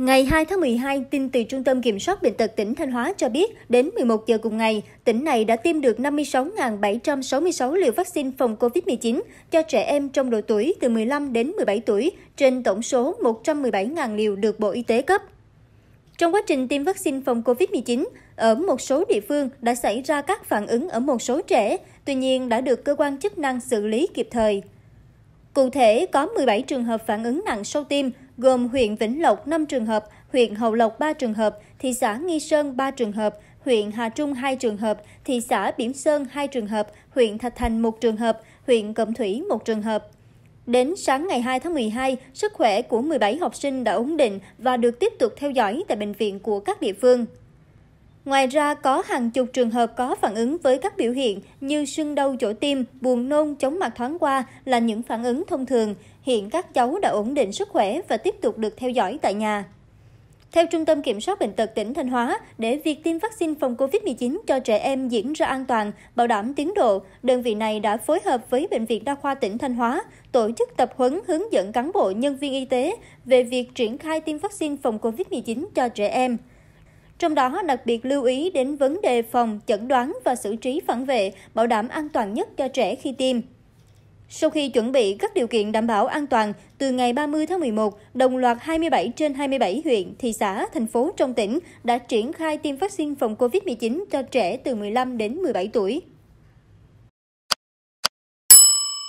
Ngày 2 tháng 12, tin từ Trung tâm Kiểm soát Bệnh tật tỉnh Thanh Hóa cho biết, đến 11 giờ cùng ngày, tỉnh này đã tiêm được 56.766 liều vaccine phòng COVID-19 cho trẻ em trong độ tuổi từ 15 đến 17 tuổi, trên tổng số 117.000 liều được Bộ Y tế cấp. Trong quá trình tiêm vaccine phòng COVID-19, ở một số địa phương đã xảy ra các phản ứng ở một số trẻ, tuy nhiên đã được cơ quan chức năng xử lý kịp thời. Cụ thể, có 17 trường hợp phản ứng nặng sau tiêm, gồm huyện Vĩnh Lộc 5 trường hợp, huyện Hậu Lộc 3 trường hợp, thị xã Nghi Sơn 3 trường hợp, huyện Hà Trung 2 trường hợp, thị xã Biểm Sơn 2 trường hợp, huyện Thạch Thành 1 trường hợp, huyện Cẩm Thủy 1 trường hợp. Đến sáng ngày 2 tháng 12, sức khỏe của 17 học sinh đã ổn định và được tiếp tục theo dõi tại bệnh viện của các địa phương. Ngoài ra, có hàng chục trường hợp có phản ứng với các biểu hiện như sưng đau chỗ tim, buồn nôn, chóng mặt thoáng qua là những phản ứng thông thường. Hiện các cháu đã ổn định sức khỏe và tiếp tục được theo dõi tại nhà. Theo Trung tâm Kiểm soát Bệnh tật tỉnh Thanh Hóa, để việc tiêm vaccine phòng COVID-19 cho trẻ em diễn ra an toàn, bảo đảm tiến độ, đơn vị này đã phối hợp với Bệnh viện Đa khoa tỉnh Thanh Hóa tổ chức tập huấn hướng dẫn cán bộ nhân viên y tế về việc triển khai tiêm vaccine phòng COVID-19 cho trẻ em. Trong đó đặc biệt lưu ý đến vấn đề phòng, chẩn đoán và xử trí phản vệ, bảo đảm an toàn nhất cho trẻ khi tiêm. Sau khi chuẩn bị các điều kiện đảm bảo an toàn, từ ngày 30 tháng 11, đồng loạt 27 trên 27 huyện, thị xã, thành phố trong tỉnh đã triển khai tiêm vaccine phòng COVID-19 cho trẻ từ 15 đến 17 tuổi.